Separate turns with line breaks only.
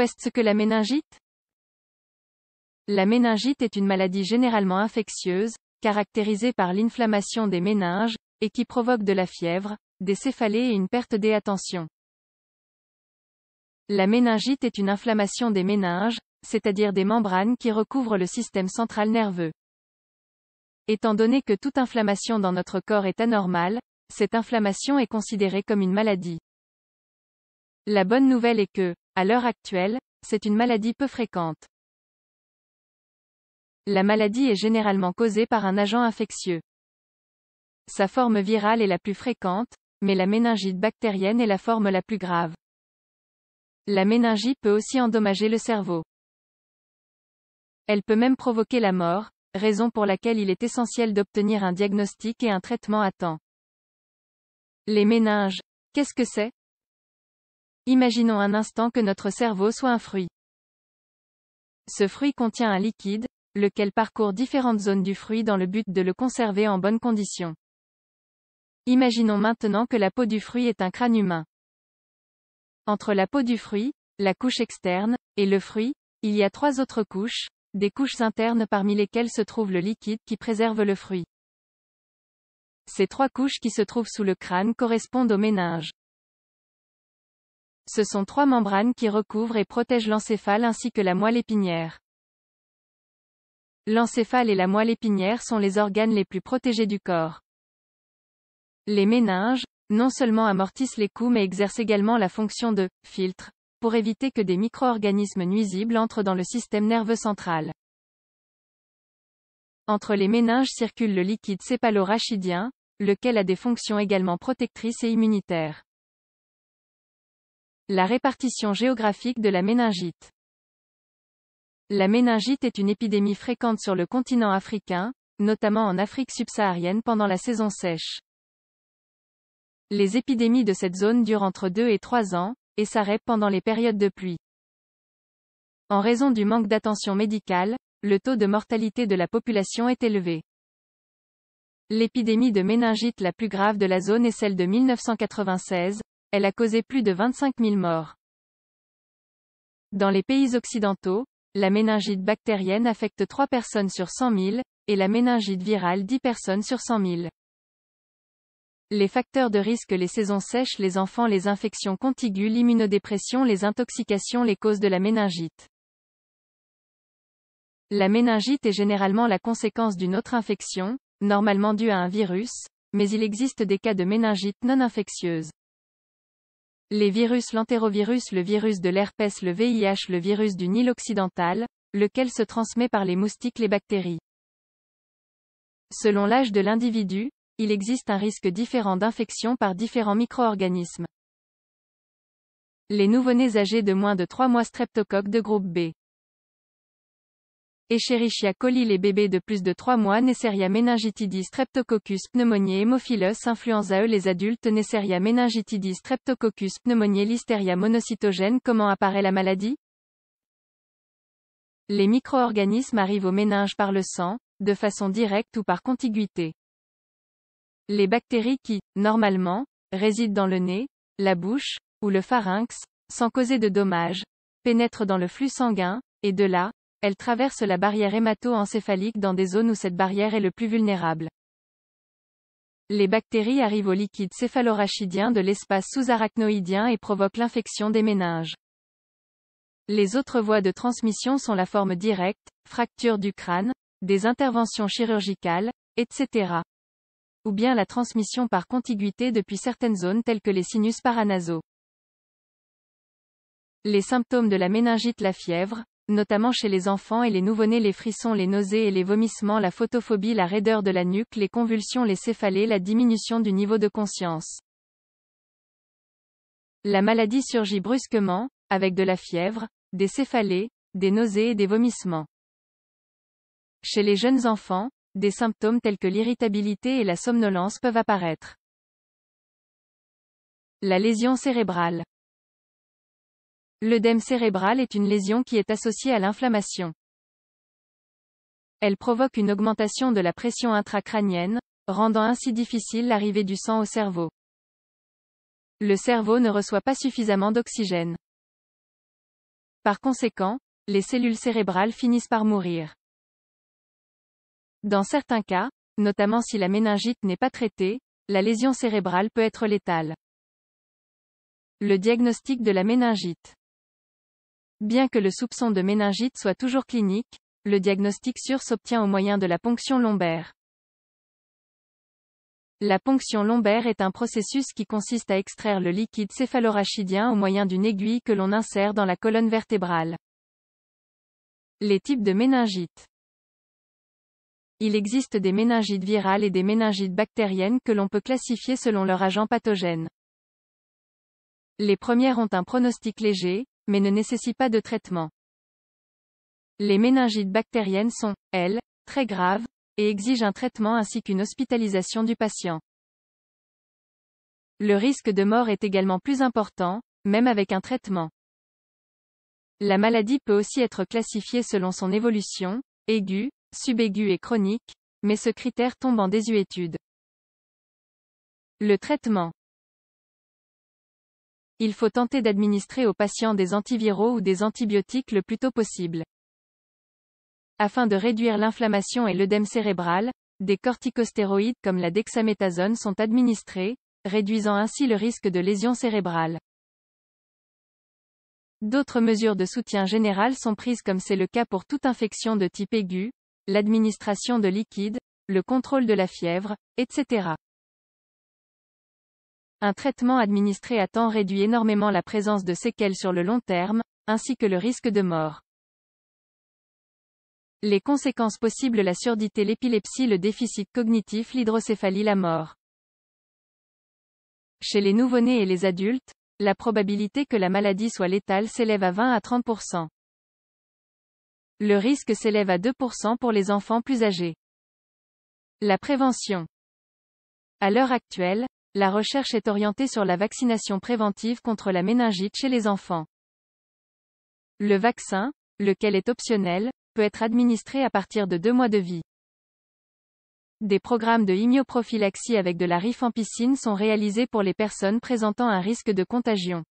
quest ce que la méningite La méningite est une maladie généralement infectieuse, caractérisée par l'inflammation des méninges, et qui provoque de la fièvre, des céphalées et une perte d'attention. La méningite est une inflammation des méninges, c'est-à-dire des membranes qui recouvrent le système central nerveux. Étant donné que toute inflammation dans notre corps est anormale, cette inflammation est considérée comme une maladie. La bonne nouvelle est que, à l'heure actuelle, c'est une maladie peu fréquente. La maladie est généralement causée par un agent infectieux. Sa forme virale est la plus fréquente, mais la méningite bactérienne est la forme la plus grave. La méningite peut aussi endommager le cerveau. Elle peut même provoquer la mort, raison pour laquelle il est essentiel d'obtenir un diagnostic et un traitement à temps. Les méninges, qu'est-ce que c'est Imaginons un instant que notre cerveau soit un fruit. Ce fruit contient un liquide, lequel parcourt différentes zones du fruit dans le but de le conserver en bonne condition. Imaginons maintenant que la peau du fruit est un crâne humain. Entre la peau du fruit, la couche externe, et le fruit, il y a trois autres couches, des couches internes parmi lesquelles se trouve le liquide qui préserve le fruit. Ces trois couches qui se trouvent sous le crâne correspondent au méninge. Ce sont trois membranes qui recouvrent et protègent l'encéphale ainsi que la moelle épinière. L'encéphale et la moelle épinière sont les organes les plus protégés du corps. Les méninges, non seulement amortissent les coups mais exercent également la fonction de filtre, pour éviter que des micro-organismes nuisibles entrent dans le système nerveux central. Entre les méninges circule le liquide céphalorachidien, rachidien lequel a des fonctions également protectrices et immunitaires. La répartition géographique de la méningite. La méningite est une épidémie fréquente sur le continent africain, notamment en Afrique subsaharienne pendant la saison sèche. Les épidémies de cette zone durent entre 2 et 3 ans, et s'arrêtent pendant les périodes de pluie. En raison du manque d'attention médicale, le taux de mortalité de la population est élevé. L'épidémie de méningite la plus grave de la zone est celle de 1996, elle a causé plus de 25 000 morts. Dans les pays occidentaux, la méningite bactérienne affecte 3 personnes sur 100 000, et la méningite virale 10 personnes sur 100 000. Les facteurs de risque les saisons sèches, les enfants, les infections contiguës, l'immunodépression, les intoxications, les causes de la méningite. La méningite est généralement la conséquence d'une autre infection, normalement due à un virus, mais il existe des cas de méningite non infectieuse. Les virus l'entérovirus le virus de l'herpès le VIH le virus du Nil occidental, lequel se transmet par les moustiques les bactéries. Selon l'âge de l'individu, il existe un risque différent d'infection par différents micro-organismes. Les nouveau-nés âgés de moins de 3 mois streptocoques de groupe B. Escherichia coli les bébés de plus de 3 mois Neisseria meningitidis Streptococcus pneumoniae à influenzae les adultes Neisseria meningitidis Streptococcus pneumonie Listeria monocytogène Comment apparaît la maladie Les micro-organismes arrivent au méninge par le sang, de façon directe ou par contiguïté. Les bactéries qui, normalement, résident dans le nez, la bouche, ou le pharynx, sans causer de dommages, pénètrent dans le flux sanguin, et de là, elle traverse la barrière hémato-encéphalique dans des zones où cette barrière est le plus vulnérable. Les bactéries arrivent au liquide céphalorachidien de l'espace sous-arachnoïdien et provoquent l'infection des méninges. Les autres voies de transmission sont la forme directe, fracture du crâne, des interventions chirurgicales, etc. Ou bien la transmission par contiguïté depuis certaines zones telles que les sinus paranasaux. Les symptômes de la méningite La fièvre, notamment chez les enfants et les nouveau-nés les frissons, les nausées et les vomissements, la photophobie, la raideur de la nuque, les convulsions, les céphalées, la diminution du niveau de conscience. La maladie surgit brusquement, avec de la fièvre, des céphalées, des nausées et des vomissements. Chez les jeunes enfants, des symptômes tels que l'irritabilité et la somnolence peuvent apparaître. La lésion cérébrale. L'œdème cérébral est une lésion qui est associée à l'inflammation. Elle provoque une augmentation de la pression intracrânienne, rendant ainsi difficile l'arrivée du sang au cerveau. Le cerveau ne reçoit pas suffisamment d'oxygène. Par conséquent, les cellules cérébrales finissent par mourir. Dans certains cas, notamment si la méningite n'est pas traitée, la lésion cérébrale peut être létale. Le diagnostic de la méningite Bien que le soupçon de méningite soit toujours clinique, le diagnostic sûr s'obtient au moyen de la ponction lombaire. La ponction lombaire est un processus qui consiste à extraire le liquide céphalorachidien au moyen d'une aiguille que l'on insère dans la colonne vertébrale. Les types de méningites. Il existe des méningites virales et des méningites bactériennes que l'on peut classifier selon leur agent pathogène. Les premières ont un pronostic léger, mais ne nécessite pas de traitement. Les méningites bactériennes sont, elles, très graves, et exigent un traitement ainsi qu'une hospitalisation du patient. Le risque de mort est également plus important, même avec un traitement. La maladie peut aussi être classifiée selon son évolution, aiguë, subaiguë et chronique, mais ce critère tombe en désuétude. Le traitement il faut tenter d'administrer aux patients des antiviraux ou des antibiotiques le plus tôt possible. Afin de réduire l'inflammation et l'œdème cérébral, des corticostéroïdes comme la dexaméthasone sont administrés, réduisant ainsi le risque de lésion cérébrale. D'autres mesures de soutien général sont prises comme c'est le cas pour toute infection de type aigu, l'administration de liquide, le contrôle de la fièvre, etc. Un traitement administré à temps réduit énormément la présence de séquelles sur le long terme, ainsi que le risque de mort. Les conséquences possibles la surdité l'épilepsie le déficit cognitif l'hydrocéphalie la mort. Chez les nouveau-nés et les adultes, la probabilité que la maladie soit létale s'élève à 20 à 30%. Le risque s'élève à 2% pour les enfants plus âgés. La prévention. À l'heure actuelle, la recherche est orientée sur la vaccination préventive contre la méningite chez les enfants. Le vaccin, lequel est optionnel, peut être administré à partir de deux mois de vie. Des programmes de immunoprophylaxie avec de la rifampicine sont réalisés pour les personnes présentant un risque de contagion.